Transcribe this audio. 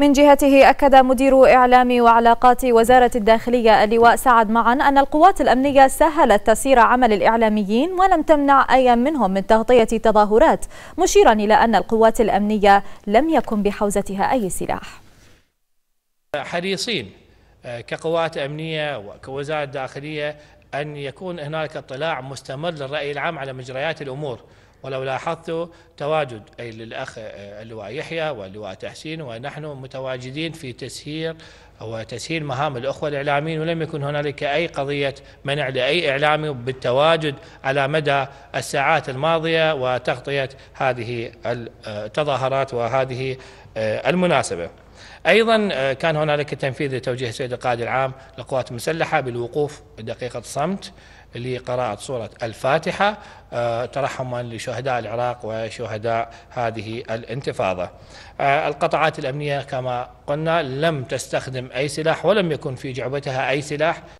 من جهته أكد مدير إعلام وعلاقات وزارة الداخلية اللواء سعد معا أن القوات الأمنية سهلت تسير عمل الإعلاميين ولم تمنع أي منهم من تغطية تظاهرات مشيرا إلى أن القوات الأمنية لم يكن بحوزتها أي سلاح حريصين آه، كقوات أمنية وكوزارة داخلية أن يكون هناك اطلاع مستمر للرأي العام على مجريات الأمور ولو لاحظت تواجد أي للأخ اللواء آه، يحيى واللواء تحسين ونحن متواجدين في تسهيل وتسهيل مهام الأخوة الإعلاميين ولم يكن هنالك أي قضية منع لأي إعلامي بالتواجد على مدى الساعات الماضية وتغطية هذه التظاهرات آه، وهذه آه، المناسبة أيضا آه، كان هنالك تنفيذ لتوجيه السيد القائد العام للقوات المسلحة بالوقوف دقيقة صمت لقراءة سورة الفاتحة آه، ترحما لشهداء العراق وشهداء هذه الانتفاضة آه، القطعات الأمنية كما قلنا لم تستخدم أي سلاح ولم يكن في جعبتها أي سلاح